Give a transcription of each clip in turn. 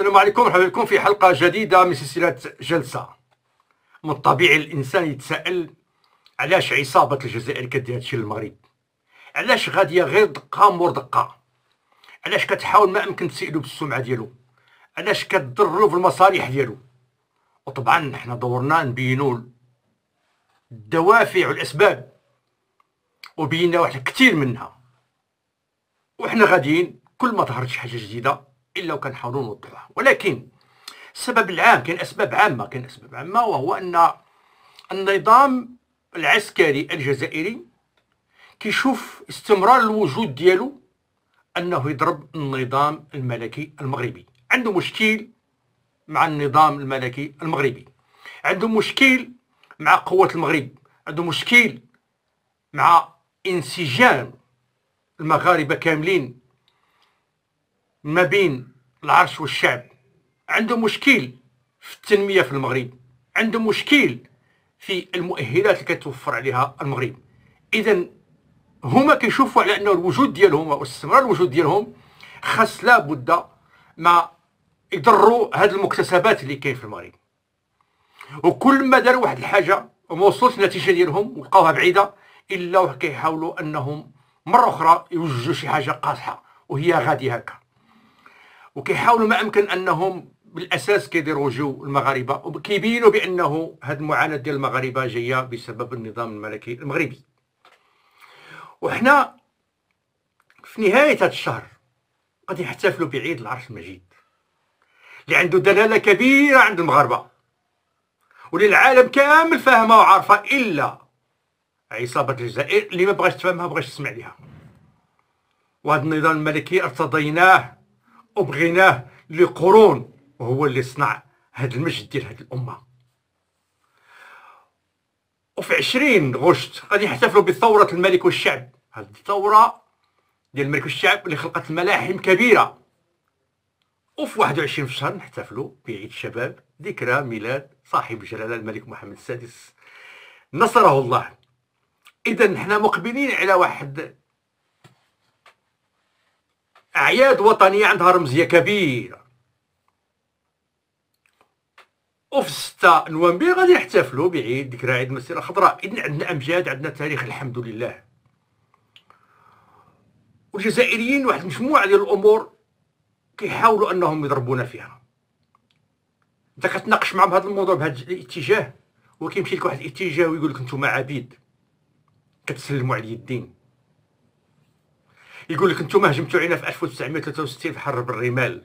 السلام عليكم مرحبا بكم في حلقة جديدة من سلسلة جلسة من الطبيعي الإنسان يتساءل علاش عصابة الجزائر كدير هادشي للمغرب علاش غادية غير دقة مور دقة علاش كتحاول ما أمكن تسئلو بالسمعة ديالو علاش كتضرو في المصالح ديالو وطبعا حنا دورنا نبينو الدوافع والأسباب وبينا واحد كثير منها وحنا غاديين كل ما ظهرت شي حاجة جديدة الا وكان حاولوا نوضحوها ولكن السبب العام كاين اسباب عامه كاين اسباب عامه وهو ان النظام العسكري الجزائري كيشوف استمرار الوجود ديالو انه يضرب النظام الملكي المغربي عنده مشكل مع النظام الملكي المغربي عنده مشكل مع قوة المغرب عنده مشكل مع انسجام المغاربة كاملين ما بين العرش والشعب عندهم مشكل في التنمية في المغرب عندهم مشكل في المؤهلات اللي كتوفر عليها المغرب إذا هما كيشوفوا على أنه الوجود ديالهم واستمرار الوجود ديالهم خاص لابد ما يضروا هذه المكتسبات اللي كاين في المغرب وكل ما داروا واحد الحاجه وما وصلوش النتيجه ديالهم ولقاوها بعيده الا كيحاولوا انهم مره اخرى يوجدوا شي حاجه قاصحه وهي غادي هكا وكيحاولوا ما امكن انهم بالاساس كيديروا جو المغاربه وكيبينوا بانه هذه المعاناه ديال المغاربه جايه بسبب النظام الملكي المغربي وحنا في نهايه هذا الشهر غادي نحتفلوا بعيد العرش المجيد اللي عنده دلاله كبيره عند المغاربه واللي العالم كامل فاهمه وعارفه الا عصابه الجزائر اللي ما بغاش تفهمها بغاش تسمع ليها وهذا النظام الملكي ارتضيناه وبغيناه لقرون وهو اللي صنع هذا المجد ديال هذه الامه وفي 20 غشت غادي يحتفلوا بثوره الملك والشعب هذه الثوره ديال الملك والشعب اللي خلقت ملاحم كبيره وفي 21 في شهر نحتفلوا بعيد الشباب ذكرى ميلاد صاحب الجلاله الملك محمد السادس نصره الله اذا حنا مقبلين على واحد اعياد وطنيه عندها رمزيه كبيره وفي 6 نوفمبر غادي يحتفلوا بعيد ذكرى عيد المسيره الخضراء اذا عندنا امجاد عندنا تاريخ الحمد لله والجزائريين واحد مجموعه ديال الامور كيحاولوا انهم يضربونا فيها انت كتناقش معهم هذا الموضوع بهذا الاتجاه وكيمشي لك واحد الاتجاه ويقول لك انتم عبيد كتسلموا على اليدين يقول لك انتم هجمتوا علينا في 1963 في حرب الرمال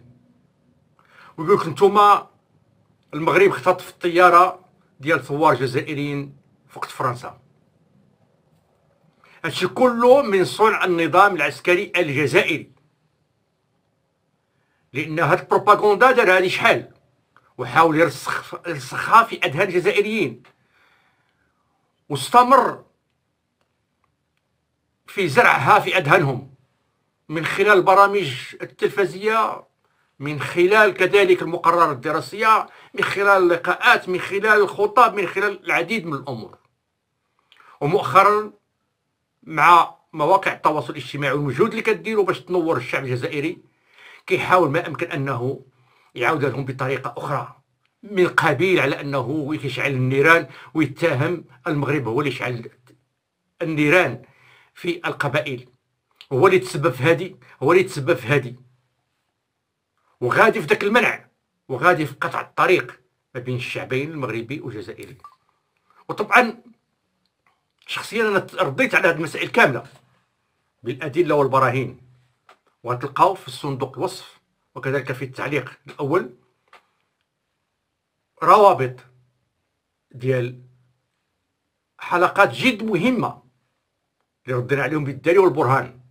ويقول لك انتم المغرب اختطف الطياره ديال ثوار جزائريين فوقت فرنسا هادشي كله من صنع النظام العسكري الجزائري لان هاد البروباغندا دار هادي شحال وحاول يرسخ يرسخها في اذهان الجزائريين واستمر في زرعها في اذهانهم من خلال البرامج التلفزية من خلال كذلك المقررات الدراسية من خلال اللقاءات من خلال الخطاب من خلال العديد من الأمور ومؤخرا مع مواقع التواصل الاجتماعي والمجهود اللي كديروا باش تنور الشعب الجزائري كيحاول ما امكن انه يعاود لهم بطريقه اخرى من قبيل على انه يشعل النيران ويتهم المغرب هو اللي يشعل النيران في القبائل هو اللي تسبب في هادي هو اللي تسبب في هادي وغادي في داك المنع وغادي في قطع الطريق ما بين الشعبين المغربي والجزائري وطبعا شخصيا انا رديت على هذه المسائل كامله بالادله والبراهين وغتلقاو في الصندوق الوصف وكذلك في التعليق الاول روابط ديال حلقات جد مهمه اللي ردينا عليهم بالدليل والبرهان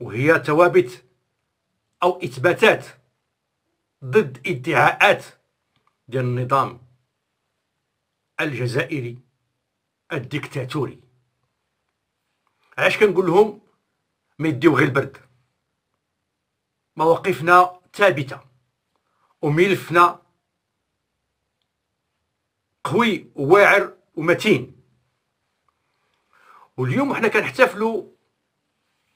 وهي توابت أو إثباتات ضد ادعاءات ديال النظام الجزائري الديكتاتوري علاش كنقول لهم ما يديو غير البرد مواقفنا ثابته وملفنا قوي وواعر ومتين واليوم حنا كنحتفلوا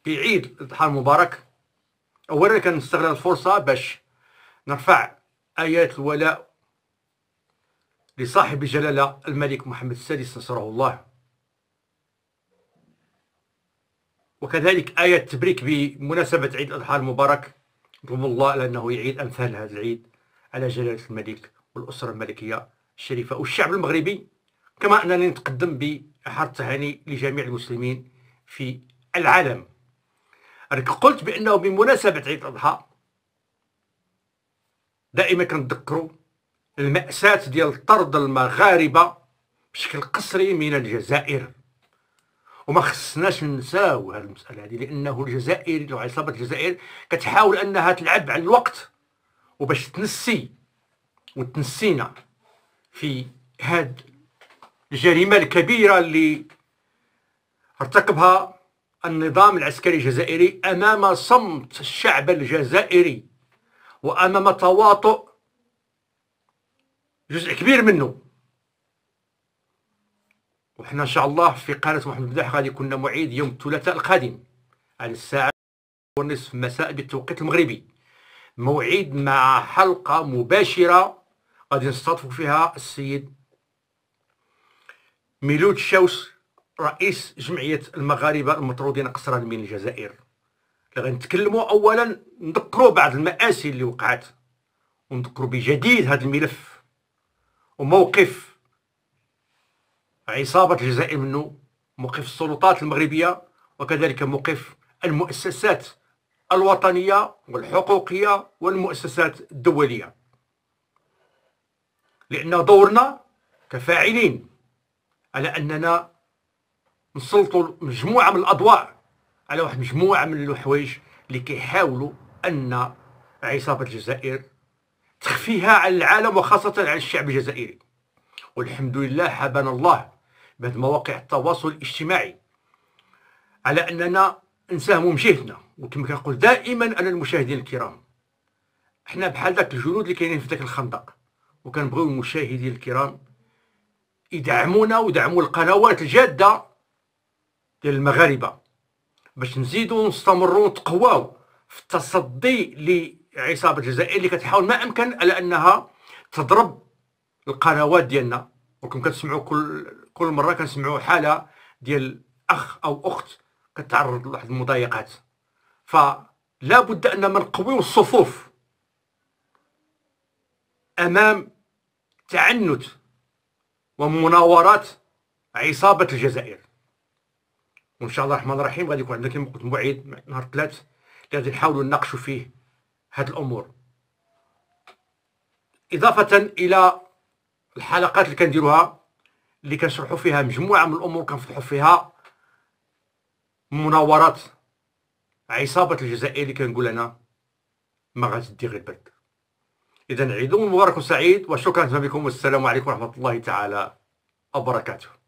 في عيد الاضحى المبارك اولا كنستغل الفرصه باش نرفع ايات الولاء لصاحب الجلاله الملك محمد السادس نصره الله وكذلك آية تبريك بمناسبة عيد الأضحى المبارك نطلب الله على أنه يعيد أمثال هذا العيد على جلالة الملك والأسرة الملكية الشريفة والشعب المغربي كما انني نتقدم بأحر التهاني لجميع المسلمين في العالم راك قلت بانه بمناسبه عيد الاضحى دائما كنذكروا المأساة ديال طرد المغاربة بشكل قسري من الجزائر وما خصناش ننساو هذه المسألة هذه لأنه الجزائر وعصابة الجزائر كتحاول أنها تلعب على الوقت وباش تنسي وتنسينا في هاد الجريمة الكبيرة اللي ارتكبها النظام العسكري الجزائري أمام صمت الشعب الجزائري وأمام تواطؤ جزء كبير منه وحنا إن شاء الله في قناة محمد مداح غادي كنا معيد يوم الثلاثاء القادم على الساعة ونصف مساء بالتوقيت المغربي موعد مع حلقة مباشرة غادي نستضيف فيها السيد ميلود شوس رئيس جمعيه المغاربه المطرودين قصرا من الجزائر اللي غنتكلموا اولا نذكروا بعض المآسي اللي وقعت ونذكروا بجديد هذا الملف وموقف عصابه الجزائر منه موقف السلطات المغربيه وكذلك موقف المؤسسات الوطنيه والحقوقيه والمؤسسات الدوليه لان دورنا كفاعلين على اننا نسلطوا مجموعه من الاضواء على واحد مجموعه من الحوايج اللي كيحاولوا ان عصابه الجزائر تخفيها على العالم وخاصه على الشعب الجزائري والحمد لله حبنا الله بهذه مواقع التواصل الاجتماعي على اننا نساهموا بجهتنا وكما كنقول دائما انا المشاهدين الكرام احنا بحال داك الجنود اللي كاينين في داك الخندق وكنبغيو المشاهدين الكرام يدعمونا ويدعموا القنوات الجاده ديال المغاربه باش نزيدو نستمروا نتقواو في التصدي لعصابه الجزائر اللي كتحاول ما امكن على انها تضرب القنوات ديالنا وكم كتسمعوا كل كل مره كنسمعوا حاله ديال اخ او اخت كتعرض لواحد المضايقات فلا بد اننا نقويو الصفوف امام تعنت ومناورات عصابه الجزائر وان شاء الله الرحمن الرحيم غادي يكون عندنا كيما قلت موعد نهار الثلاث اللي غادي نحاولوا نناقشوا فيه هاد الامور اضافه الى الحلقات اللي كنديروها اللي كنشرحوا فيها مجموعه من الامور كنفتحوا فيها مناورات عصابه الجزائر اللي كنقول انا ما غادي غير البرد اذا عيد مبارك وسعيد وشكرا بكم والسلام عليكم ورحمه الله تعالى وبركاته